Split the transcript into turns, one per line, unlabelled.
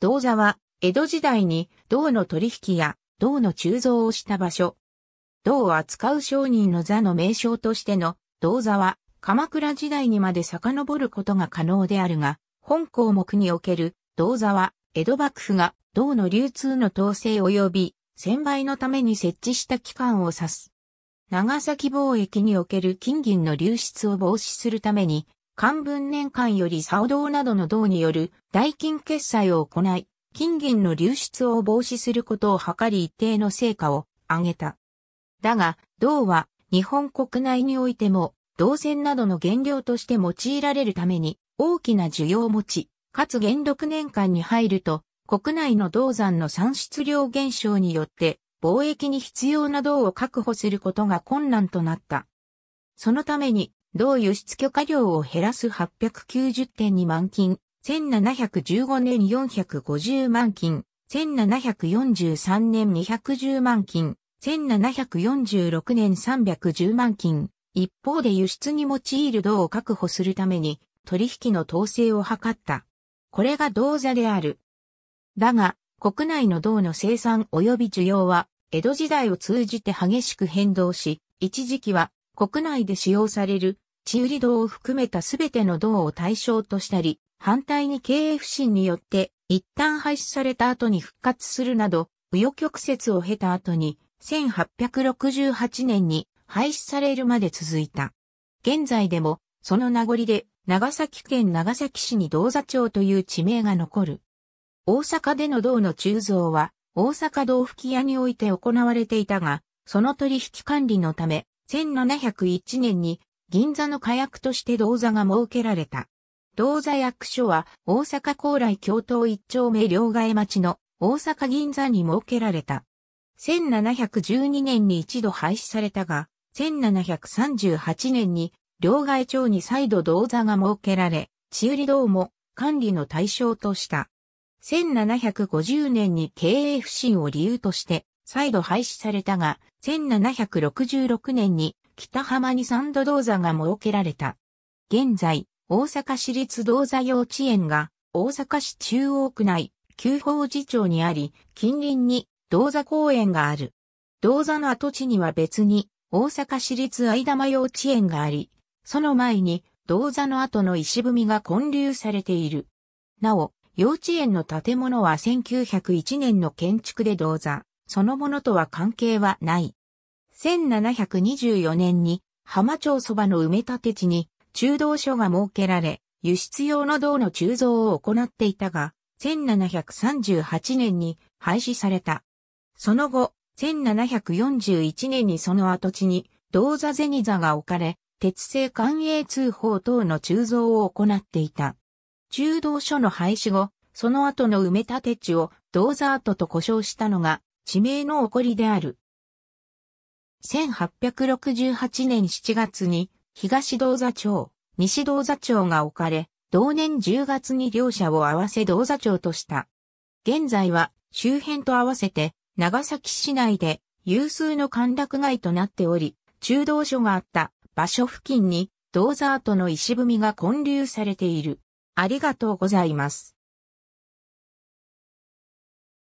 銅座は、江戸時代に銅の取引や銅の鋳造をした場所。銅を扱う商人の座の名称としての銅座は、鎌倉時代にまで遡ることが可能であるが、本項目における銅座は、江戸幕府が銅の流通の統制及び、専売のために設置した機関を指す。長崎貿易における金銀の流出を防止するために、漢文年間より竿動などの銅による代金決済を行い、金銀の流出を防止することを図り一定の成果を上げた。だが、銅は日本国内においても、銅線などの原料として用いられるために大きな需要を持ち、かつ元禄年間に入ると、国内の銅山の産出量減少によって、貿易に必要な銅を確保することが困難となった。そのために、同輸出許可量を減らす890点に万金、1715年450万金、1743年210万金、1746年310万金。一方で輸出に用いる銅を確保するために取引の統制を図った。これが銅座である。だが、国内の銅の生産及び需要は、江戸時代を通じて激しく変動し、一時期は国内で使用される地売り道を含めたすべての道を対象としたり、反対に経営不振によって一旦廃止された後に復活するなど、右翼曲折を経た後に、1868年に廃止されるまで続いた。現在でも、その名残で、長崎県長崎市に銅座町という地名が残る。大阪での銅の鋳造は、大阪道吹屋において行われていたが、その取引管理のため、1701年に銀座の火薬として銅座が設けられた。銅座役所は大阪高来京都一丁目両替町の大阪銀座に設けられた。1712年に一度廃止されたが、1738年に両替町に再度銅座が設けられ、地売り銅も管理の対象とした。1750年に経営不振を理由として再度廃止されたが、1766年に北浜に三度銅座が設けられた。現在、大阪市立銅座幼稚園が大阪市中央区内、旧法寺町にあり、近隣に銅座公園がある。銅座の跡地には別に大阪市立藍玉幼稚園があり、その前に銅座の後の石踏みが混流されている。なお、幼稚園の建物は1901年の建築で銅座、そのものとは関係はない。1724年に浜町そばの埋め立て地に中道所が設けられ、輸出用の銅の鋳造を行っていたが、1738年に廃止された。その後、1741年にその跡地に銅座銭座が置かれ、鉄製官営通報等の鋳造を行っていた。中道所の廃止後、その後の埋め立て地を銅座跡と呼称したのが地名の起こりである。1868年7月に東銅座町、西銅座町が置かれ、同年10月に両者を合わせ銅座町とした。現在は周辺と合わせて長崎市内で有数の歓楽街となっており、中道所があった場所付近に銅座跡の石踏みが建立されている。ありがとうございます。